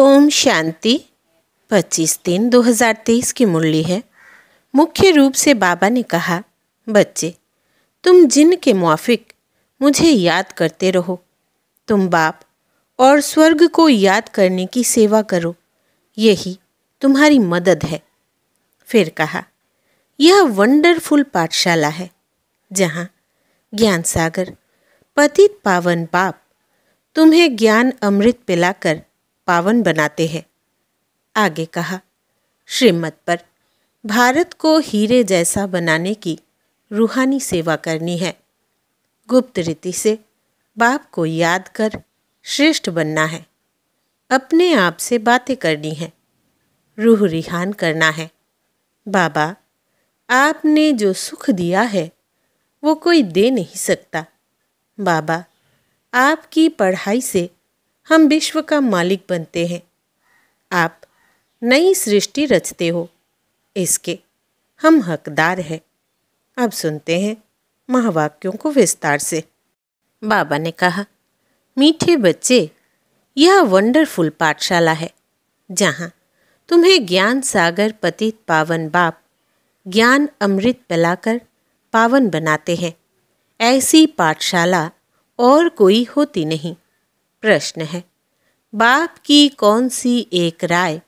ओम शांति 25 तीन 2023 की मुरली है मुख्य रूप से बाबा ने कहा बच्चे तुम जिन के मुआफिक मुझे याद करते रहो तुम बाप और स्वर्ग को याद करने की सेवा करो यही तुम्हारी मदद है फिर कहा यह वंडरफुल पाठशाला है जहाँ ज्ञान सागर पतित पावन बाप तुम्हें ज्ञान अमृत पिलाकर पावन बनाते हैं आगे कहा श्रीमत पर भारत को हीरे जैसा बनाने की रूहानी सेवा करनी है गुप्त रीति से बाप को याद कर श्रेष्ठ बनना है अपने आप से बातें करनी है रूह रिहान करना है बाबा आपने जो सुख दिया है वो कोई दे नहीं सकता बाबा आपकी पढ़ाई से हम विश्व का मालिक बनते हैं आप नई सृष्टि रचते हो इसके हम हकदार हैं अब सुनते हैं महावाक्यों को विस्तार से बाबा ने कहा मीठे बच्चे यह वंडरफुल पाठशाला है जहाँ तुम्हें ज्ञान सागर पतित पावन बाप ज्ञान अमृत पिलाकर पावन बनाते हैं ऐसी पाठशाला और कोई होती नहीं प्रश्न है बाप की कौन सी एक राय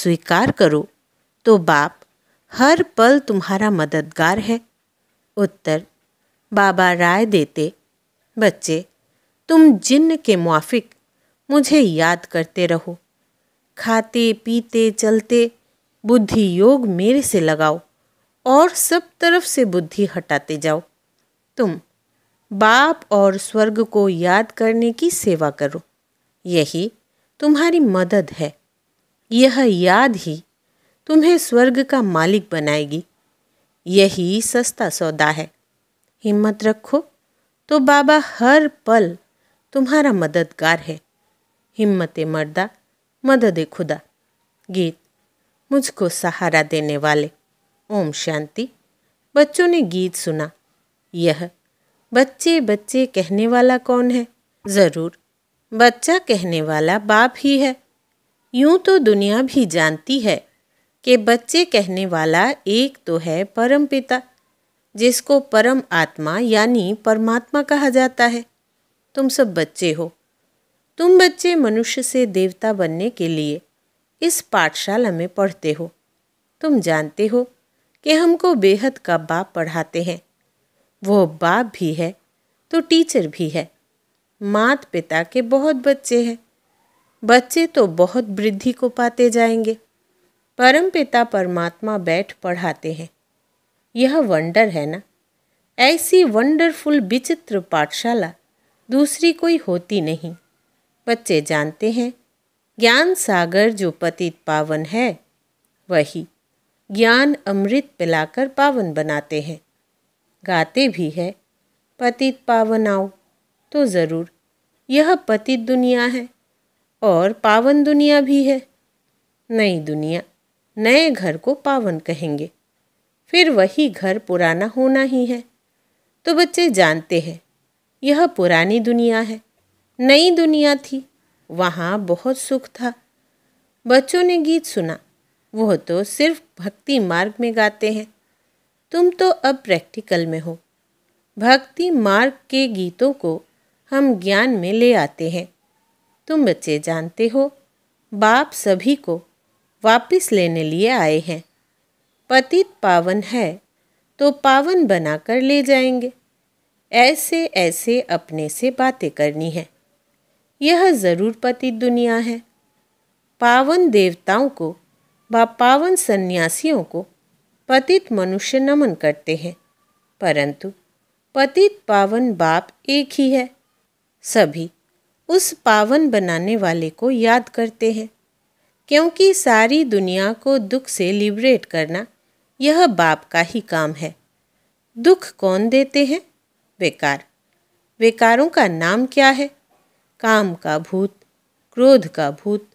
स्वीकार करो तो बाप हर पल तुम्हारा मददगार है उत्तर बाबा राय देते बच्चे तुम जिन के मुआफिक मुझे याद करते रहो खाते पीते चलते बुद्धि योग मेरे से लगाओ और सब तरफ से बुद्धि हटाते जाओ तुम बाप और स्वर्ग को याद करने की सेवा करो यही तुम्हारी मदद है यह याद ही तुम्हें स्वर्ग का मालिक बनाएगी यही सस्ता सौदा है हिम्मत रखो तो बाबा हर पल तुम्हारा मददगार है हिम्मत मर्दा मदद खुदा गीत मुझको सहारा देने वाले ओम शांति बच्चों ने गीत सुना यह बच्चे बच्चे कहने वाला कौन है ज़रूर बच्चा कहने वाला बाप ही है यूं तो दुनिया भी जानती है कि बच्चे कहने वाला एक तो है परम पिता जिसको परम आत्मा यानी परमात्मा कहा जाता है तुम सब बच्चे हो तुम बच्चे मनुष्य से देवता बनने के लिए इस पाठशाला में पढ़ते हो तुम जानते हो कि हमको बेहद का बाप पढ़ाते हैं वो बाप भी है तो टीचर भी है मात पिता के बहुत बच्चे हैं बच्चे तो बहुत वृद्धि को पाते जाएंगे परम पिता परमात्मा बैठ पढ़ाते हैं यह वंडर है ना ऐसी वंडरफुल विचित्र पाठशाला दूसरी कोई होती नहीं बच्चे जानते हैं ज्ञान सागर जो पतित पावन है वही ज्ञान अमृत पिलाकर पावन बनाते हैं गाते भी है पतित पावन आओ तो ज़रूर यह पतित दुनिया है और पावन दुनिया भी है नई दुनिया नए घर को पावन कहेंगे फिर वही घर पुराना होना ही है तो बच्चे जानते हैं यह पुरानी दुनिया है नई दुनिया थी वहाँ बहुत सुख था बच्चों ने गीत सुना वह तो सिर्फ भक्ति मार्ग में गाते हैं तुम तो अब प्रैक्टिकल में हो भक्ति मार्ग के गीतों को हम ज्ञान में ले आते हैं तुम बच्चे जानते हो बाप सभी को वापस लेने लिए आए हैं पतित पावन है तो पावन बनाकर ले जाएंगे ऐसे ऐसे अपने से बातें करनी है यह ज़रूर पतित दुनिया है पावन देवताओं को व पावन सन्यासियों को पतित मनुष्य नमन करते हैं परंतु पतित पावन बाप एक ही है सभी उस पावन बनाने वाले को याद करते हैं क्योंकि सारी दुनिया को दुख से लिबरेट करना यह बाप का ही काम है दुख कौन देते हैं बेकार बेकारों का नाम क्या है काम का भूत क्रोध का भूत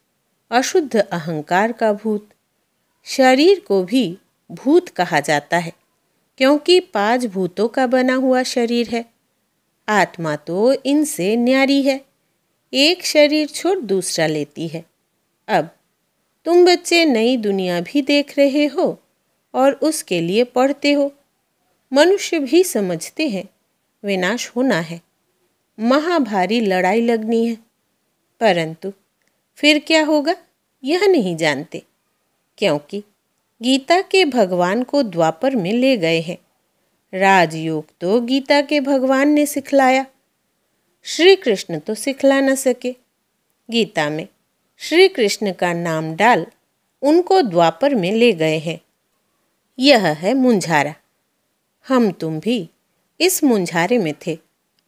अशुद्ध अहंकार का भूत शरीर को भी भूत कहा जाता है क्योंकि पांच भूतों का बना हुआ शरीर है आत्मा तो इनसे न्यारी है एक शरीर छोड़ दूसरा लेती है अब तुम बच्चे नई दुनिया भी देख रहे हो और उसके लिए पढ़ते हो मनुष्य भी समझते हैं विनाश होना है महाभारी लड़ाई लगनी है परंतु फिर क्या होगा यह नहीं जानते क्योंकि गीता के भगवान को द्वापर में ले गए हैं राजयोग तो गीता के भगवान ने सिखलाया श्री कृष्ण तो सिखला न सके गीता में श्री कृष्ण का नाम डाल उनको द्वापर में ले गए हैं यह है मुंझारा हम तुम भी इस मुंझारे में थे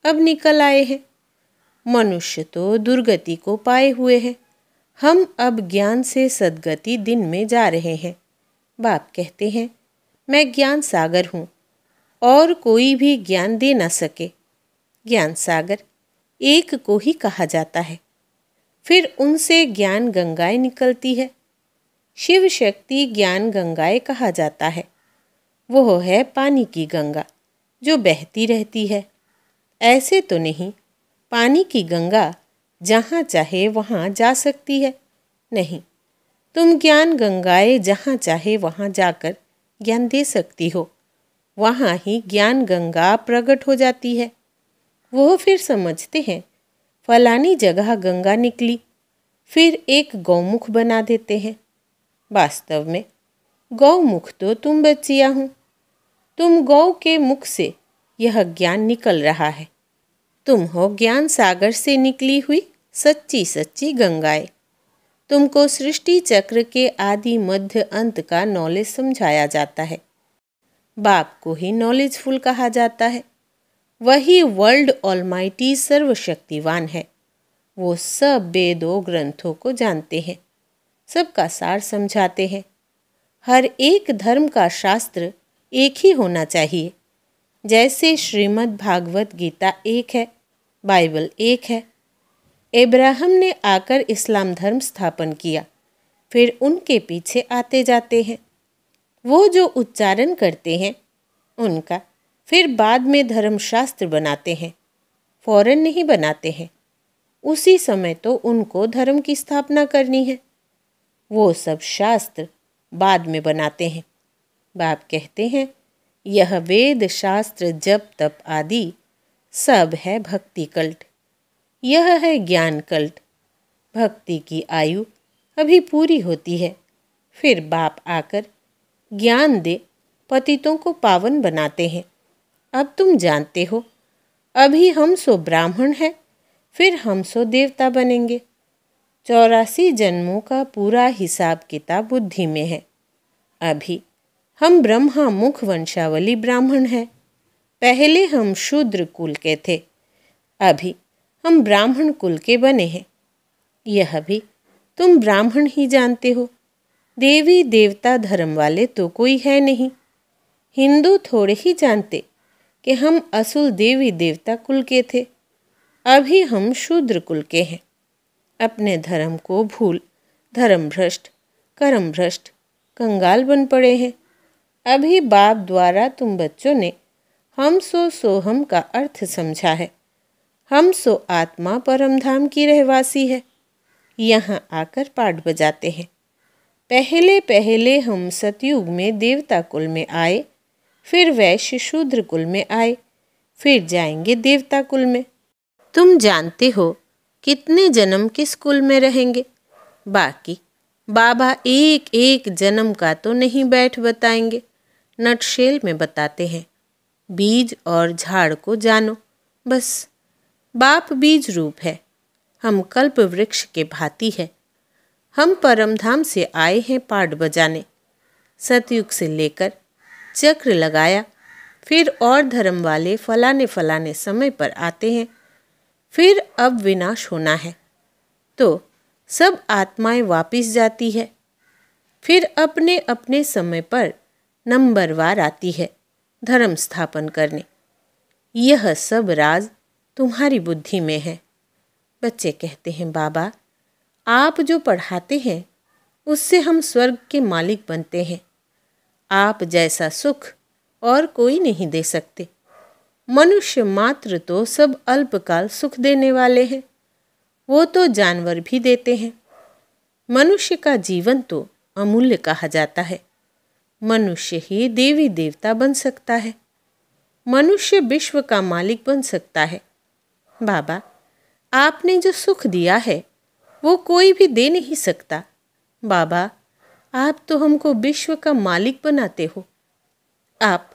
अब निकल आए हैं मनुष्य तो दुर्गति को पाए हुए हैं हम अब ज्ञान से सदगति दिन में जा रहे हैं बाप कहते हैं मैं ज्ञान सागर हूँ और कोई भी ज्ञान दे ना सके ज्ञान सागर एक को ही कहा जाता है फिर उनसे ज्ञान गंगाएं निकलती है शिव शक्ति ज्ञान गंगाएं कहा जाता है वह है पानी की गंगा जो बहती रहती है ऐसे तो नहीं पानी की गंगा जहाँ चाहे वहाँ जा सकती है नहीं तुम ज्ञान गंगाए जहाँ चाहे वहाँ जाकर ज्ञान दे सकती हो वहाँ ही ज्ञान गंगा प्रकट हो जाती है वो फिर समझते हैं फलानी जगह गंगा निकली फिर एक गौमुख बना देते हैं वास्तव में गौमुख तो तुम बच्चिया हूँ तुम गौ के मुख से यह ज्ञान निकल रहा है तुम हो ज्ञान सागर से निकली हुई सच्ची सच्ची गंगाएं तुमको सृष्टि चक्र के आदि मध्य अंत का नॉलेज समझाया जाता है बाप को ही नॉलेजफुल कहा जाता है वही वर्ल्ड ऑलमाइटी सर्वशक्तिवान है वो सब वेदों ग्रंथों को जानते हैं सबका सार समझाते हैं हर एक धर्म का शास्त्र एक ही होना चाहिए जैसे श्रीमद् भागवत गीता एक है बाइबल एक है इब्राहिम ने आकर इस्लाम धर्म स्थापन किया फिर उनके पीछे आते जाते हैं वो जो उच्चारण करते हैं उनका फिर बाद में धर्मशास्त्र बनाते हैं फौरन नहीं बनाते हैं उसी समय तो उनको धर्म की स्थापना करनी है वो सब शास्त्र बाद में बनाते हैं बाप कहते हैं यह वेद शास्त्र जप तप आदि सब है भक्ति कल्ट यह है ज्ञान कल्ट भक्ति की आयु अभी पूरी होती है फिर बाप आकर ज्ञान दे पतितों को पावन बनाते हैं अब तुम जानते हो अभी हम सो ब्राह्मण हैं फिर हम सो देवता बनेंगे चौरासी जन्मों का पूरा हिसाब किताब बुद्धि में है अभी हम ब्रह्मा मुख वंशावली ब्राह्मण हैं पहले हम शूद्र कुल के थे अभी हम ब्राह्मण कुल के बने हैं यह भी तुम ब्राह्मण ही जानते हो देवी देवता धर्म वाले तो कोई है नहीं हिंदू थोड़े ही जानते कि हम असुल देवी देवता कुल के थे अभी हम शूद्र कुल के हैं अपने धर्म को भूल धर्म भ्रष्ट कर्म भ्रष्ट कंगाल बन पड़े हैं अभी बाप द्वारा तुम बच्चों ने हम सो सोहम का अर्थ समझा है हम सो आत्मा परमधाम की रहवासी है यहाँ आकर पाठ बजाते हैं पहले पहले हम सतयुग में देवता कुल में आए फिर वैश्य शूद्र कुल में आए फिर जाएंगे देवता कुल में तुम जानते हो कितने जन्म किस कुल में रहेंगे बाकी बाबा एक एक जन्म का तो नहीं बैठ बताएंगे नटशेल में बताते हैं बीज और झाड़ को जानो बस बाप बीज रूप है हम कल्प वृक्ष के भांति है हम परमधाम से आए हैं पाठ बजाने सतयुग से लेकर चक्र लगाया फिर और धर्म वाले फलाने फलाने समय पर आते हैं फिर अब विनाश होना है तो सब आत्माएं वापस जाती है फिर अपने अपने समय पर नंबरवार आती है धर्म स्थापन करने यह सब राज तुम्हारी बुद्धि में है बच्चे कहते हैं बाबा आप जो पढ़ाते हैं उससे हम स्वर्ग के मालिक बनते हैं आप जैसा सुख और कोई नहीं दे सकते मनुष्य मात्र तो सब अल्पकाल सुख देने वाले हैं वो तो जानवर भी देते हैं मनुष्य का जीवन तो अमूल्य कहा जाता है मनुष्य ही देवी देवता बन सकता है मनुष्य विश्व का मालिक बन सकता है बाबा आपने जो सुख दिया है वो कोई भी दे नहीं सकता बाबा आप तो हमको विश्व का मालिक बनाते हो आप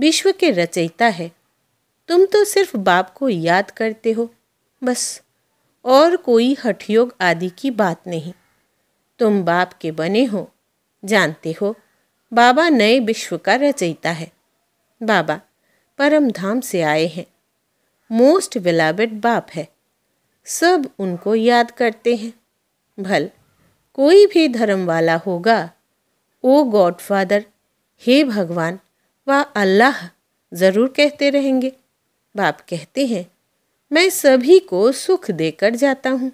विश्व के रचयिता है तुम तो सिर्फ बाप को याद करते हो बस और कोई हठयोग आदि की बात नहीं तुम बाप के बने हो जानते हो बाबा नए विश्व का रचयिता है बाबा परम धाम से आए हैं मोस्ट विलाबेड बाप है सब उनको याद करते हैं भल कोई भी धर्म वाला होगा ओ गॉड फादर हे भगवान व अल्लाह ज़रूर कहते रहेंगे बाप कहते हैं मैं सभी को सुख देकर जाता हूँ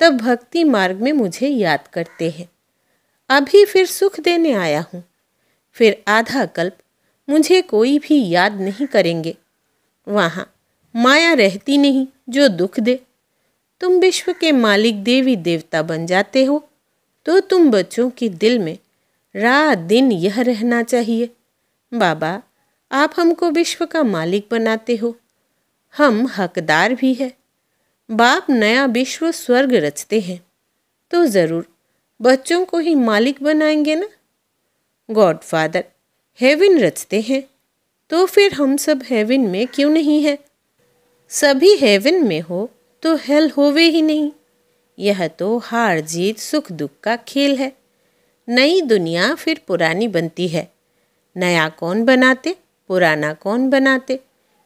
तब भक्ति मार्ग में मुझे याद करते हैं अभी फिर सुख देने आया हूँ फिर आधा कल्प मुझे कोई भी याद नहीं करेंगे वहाँ माया रहती नहीं जो दुख दे तुम विश्व के मालिक देवी देवता बन जाते हो तो तुम बच्चों के दिल में रात दिन यह रहना चाहिए बाबा आप हमको विश्व का मालिक बनाते हो हम हकदार भी है बाप नया विश्व स्वर्ग रचते हैं तो ज़रूर बच्चों को ही मालिक बनाएंगे ना गॉडफादर हेविन रचते हैं तो फिर हम सब हेविन में क्यों नहीं है सभी हेवन में हो तो हेल होवे ही नहीं यह तो हार जीत सुख दुख का खेल है नई दुनिया फिर पुरानी बनती है नया कौन बनाते पुराना कौन बनाते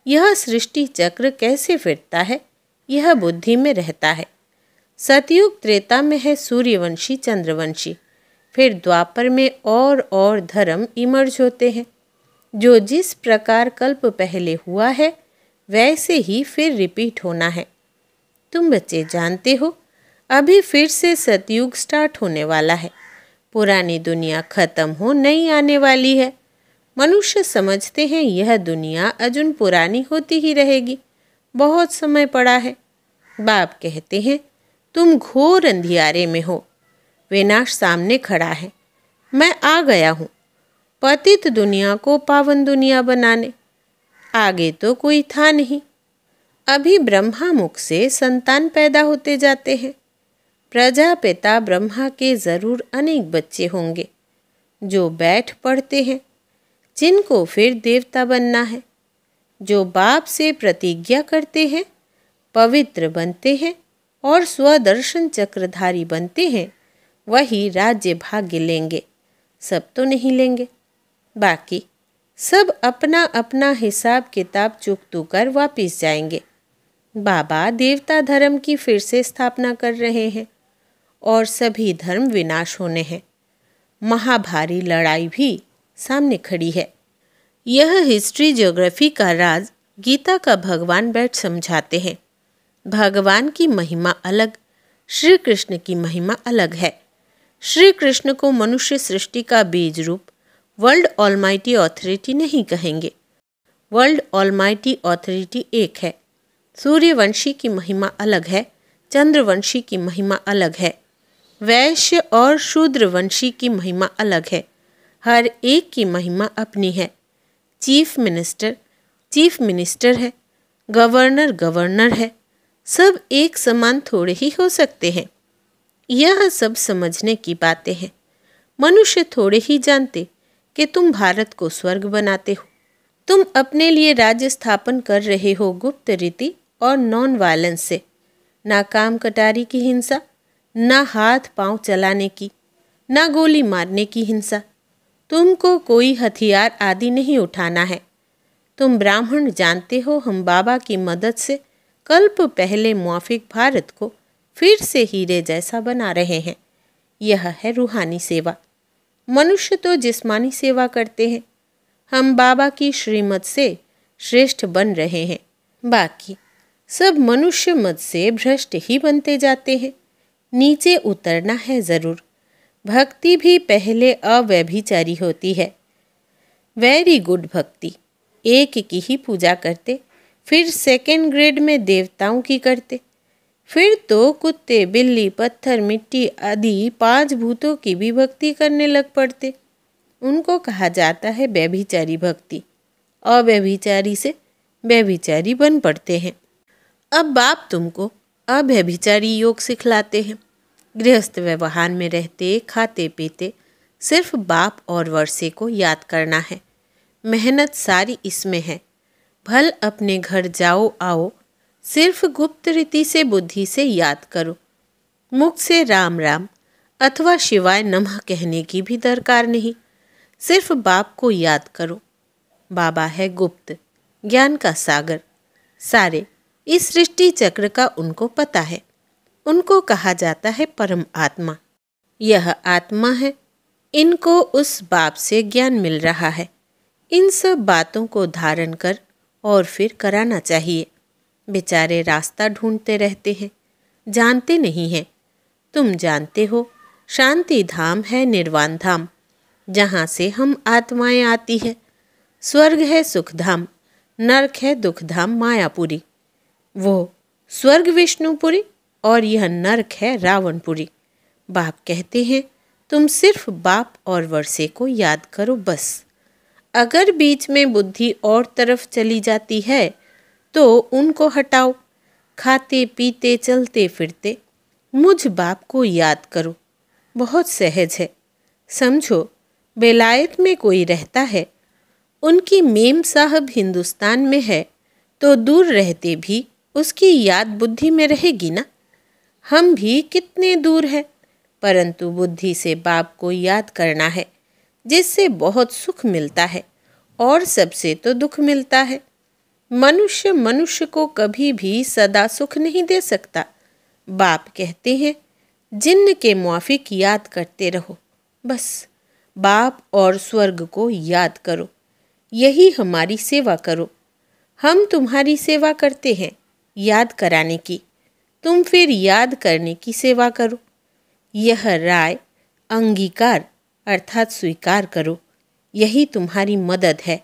यह सृष्टि चक्र कैसे फिरता है यह बुद्धि में रहता है सतयुग त्रेता में है सूर्यवंशी चंद्रवंशी फिर द्वापर में और और धर्म इमर्ज होते हैं जो जिस प्रकार कल्प पहले हुआ है वैसे ही फिर रिपीट होना है तुम बच्चे जानते हो अभी फिर से सतयुग स्टार्ट होने वाला है पुरानी दुनिया खत्म हो नहीं आने वाली है मनुष्य समझते हैं यह दुनिया अजुन पुरानी होती ही रहेगी बहुत समय पड़ा है बाप कहते हैं तुम घोर अंधियारे में हो विनाश सामने खड़ा है मैं आ गया हूँ पतित दुनिया को पावन दुनिया बनाने आगे तो कोई था नहीं अभी ब्रह्मा मुख से संतान पैदा होते जाते हैं प्रजापिता ब्रह्मा के ज़रूर अनेक बच्चे होंगे जो बैठ पढ़ते हैं जिनको फिर देवता बनना है जो बाप से प्रतिज्ञा करते हैं पवित्र बनते हैं और स्वदर्शन चक्रधारी बनते हैं वही राज्य भाग्य लेंगे सब तो नहीं लेंगे बाकी सब अपना अपना हिसाब किताब चुक तू कर वापिस जाएंगे बाबा देवता धर्म की फिर से स्थापना कर रहे हैं और सभी धर्म विनाश होने हैं महाभारी लड़ाई भी सामने खड़ी है यह हिस्ट्री ज्योग्राफी का राज गीता का भगवान बैठ समझाते हैं भगवान की महिमा अलग श्री कृष्ण की महिमा अलग है श्री कृष्ण को मनुष्य सृष्टि का बीज रूप वर्ल्ड ऑलमाइटी अथॉरिटी नहीं कहेंगे वर्ल्ड ऑलमाइटी अथॉरिटी एक है सूर्यवंशी की महिमा अलग है चंद्रवंशी की महिमा अलग है वैश्य और शूद्रवंशी की महिमा अलग है हर एक की महिमा अपनी है चीफ मिनिस्टर चीफ मिनिस्टर है गवर्नर गवर्नर है सब एक समान थोड़े ही हो सकते हैं यह सब समझने की बातें हैं मनुष्य थोड़े ही जानते कि तुम भारत को स्वर्ग बनाते हो तुम अपने लिए राज्य स्थापन कर रहे हो गुप्त रीति और नॉन वायलेंस से ना काम कटारी की हिंसा ना हाथ पांव चलाने की ना गोली मारने की हिंसा तुमको कोई हथियार आदि नहीं उठाना है तुम ब्राह्मण जानते हो हम बाबा की मदद से कल्प पहले मुआफिक भारत को फिर से हीरे जैसा बना रहे हैं यह है रूहानी सेवा मनुष्य तो जिस्मानी सेवा करते हैं हम बाबा की श्रीमत से श्रेष्ठ बन रहे हैं बाकी सब मनुष्य मत से भ्रष्ट ही बनते जाते हैं नीचे उतरना है ज़रूर भक्ति भी पहले अव्यभिचारी होती है वेरी गुड भक्ति एक की ही पूजा करते फिर सेकेंड ग्रेड में देवताओं की करते फिर तो कुत्ते बिल्ली पत्थर मिट्टी आदि पांच भूतों की भी भक्ति करने लग पड़ते उनको कहा जाता है व्यभिचारी भक्ति अव्यभिचारी से व्यभिचारी बन पड़ते हैं अब बाप तुमको अव्यभिचारी योग सिखलाते हैं गृहस्थ व्यवहार में रहते खाते पीते सिर्फ बाप और वर्षे को याद करना है मेहनत सारी इसमें है भल अपने घर जाओ आओ सिर्फ गुप्त रीति से बुद्धि से याद करो मुख से राम राम अथवा शिवाय नमः कहने की भी दरकार नहीं सिर्फ बाप को याद करो बाबा है गुप्त ज्ञान का सागर सारे इस सृष्टि चक्र का उनको पता है उनको कहा जाता है परम आत्मा यह आत्मा है इनको उस बाप से ज्ञान मिल रहा है इन सब बातों को धारण कर और फिर कराना चाहिए बेचारे रास्ता ढूंढते रहते हैं जानते नहीं हैं तुम जानते हो शांति धाम है निर्वाण धाम जहाँ से हम आत्माएं आती है स्वर्ग है सुख धाम नर्क है दुख धाम मायापुरी वो स्वर्ग विष्णुपुरी और यह नर्क है रावणपुरी बाप कहते हैं तुम सिर्फ बाप और वर्षे को याद करो बस अगर बीच में बुद्धि और तरफ चली जाती है तो उनको हटाओ खाते पीते चलते फिरते मुझ बाप को याद करो बहुत सहज है समझो बेलायत में कोई रहता है उनकी मेम साहब हिंदुस्तान में है तो दूर रहते भी उसकी याद बुद्धि में रहेगी ना हम भी कितने दूर हैं परंतु बुद्धि से बाप को याद करना है जिससे बहुत सुख मिलता है और सबसे तो दुख मिलता है मनुष्य मनुष्य को कभी भी सदा सुख नहीं दे सकता बाप कहते हैं जिन्न के मुआफिक याद करते रहो बस बाप और स्वर्ग को याद करो यही हमारी सेवा करो हम तुम्हारी सेवा करते हैं याद कराने की तुम फिर याद करने की सेवा करो यह राय अंगीकार अर्थात स्वीकार करो यही तुम्हारी मदद है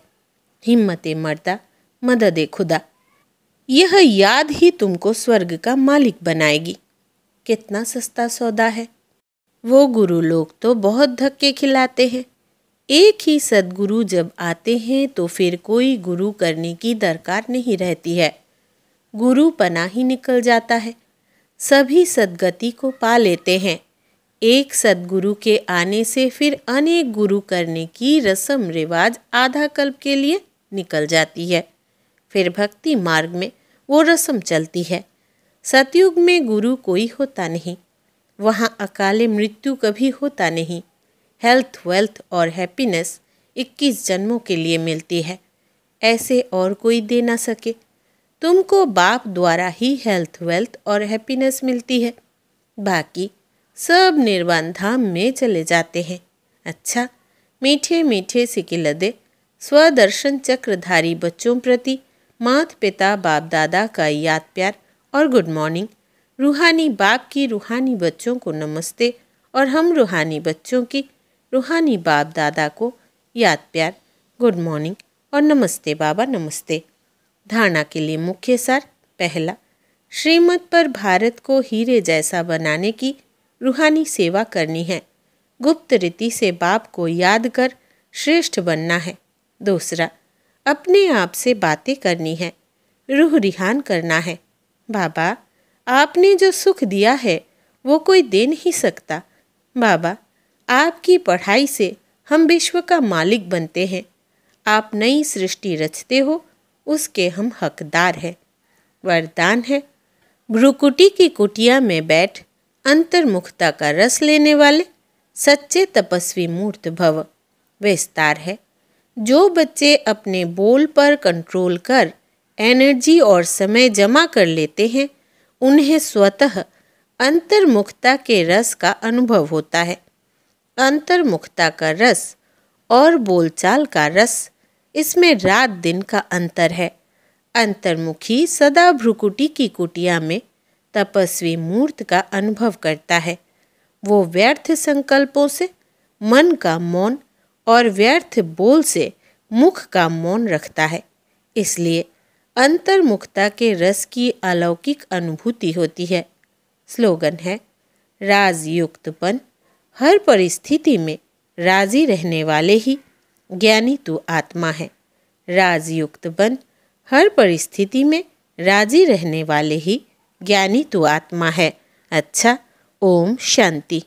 हिम्मत मरता मदद खुदा यह याद ही तुमको स्वर्ग का मालिक बनाएगी कितना सस्ता सौदा है वो गुरु लोग तो बहुत धक्के खिलाते हैं एक ही सदगुरु जब आते हैं तो फिर कोई गुरु करने की दरकार नहीं रहती है गुरु पना ही निकल जाता है सभी सदगति को पा लेते हैं एक सदगुरु के आने से फिर अनेक गुरु करने की रस्म रिवाज आधा कल्प के लिए निकल जाती है फिर भक्ति मार्ग में वो रस्म चलती है सतयुग में गुरु कोई होता नहीं वहाँ अकाले मृत्यु कभी होता नहीं हेल्थ वेल्थ और हैप्पीनेस 21 जन्मों के लिए मिलती है ऐसे और कोई दे ना सके तुमको बाप द्वारा ही हेल्थ वेल्थ और हैप्पीनेस मिलती है बाकी सब निर्वाण धाम में चले जाते हैं अच्छा मीठे मीठे सिकिलदे स्वदर्शन चक्रधारी बच्चों प्रति मात पिता बाप दादा का याद प्यार और गुड मॉर्निंग रूहानी बाप की रूहानी बच्चों को नमस्ते और हम रूहानी बच्चों की रूहानी बाप दादा को याद प्यार गुड मॉर्निंग और नमस्ते बाबा नमस्ते धारणा के लिए मुख्य सार पहला श्रीमत पर भारत को हीरे जैसा बनाने की रूहानी सेवा करनी है गुप्त रीति से बाप को याद कर श्रेष्ठ बनना है दूसरा अपने आप से बातें करनी है रूह रिहान करना है बाबा आपने जो सुख दिया है वो कोई दे नहीं सकता बाबा आपकी पढ़ाई से हम विश्व का मालिक बनते हैं आप नई सृष्टि रचते हो उसके हम हकदार हैं वरदान है भ्रुकुटी की कुटिया में बैठ अंतर्मुखता का रस लेने वाले सच्चे तपस्वी मूर्त भव विस्तार है जो बच्चे अपने बोल पर कंट्रोल कर एनर्जी और समय जमा कर लेते हैं उन्हें स्वतः अंतर्मुखता के रस का अनुभव होता है अंतर्मुखता का रस और बोलचाल का रस इसमें रात दिन का अंतर है अंतर्मुखी सदा भ्रुकुटी की कुटिया में तपस्वी मूर्त का अनुभव करता है वो व्यर्थ संकल्पों से मन का मौन और व्यर्थ बोल से मुख का मौन रखता है इसलिए अंतर्मुखता के रस की अलौकिक अनुभूति होती है स्लोगन है राजयुक्तपन हर परिस्थिति में राजी रहने वाले ही ज्ञानी तो आत्मा है राजयुक्तपन हर परिस्थिति में राजी रहने वाले ही ज्ञानी तो आत्मा है अच्छा ओम शांति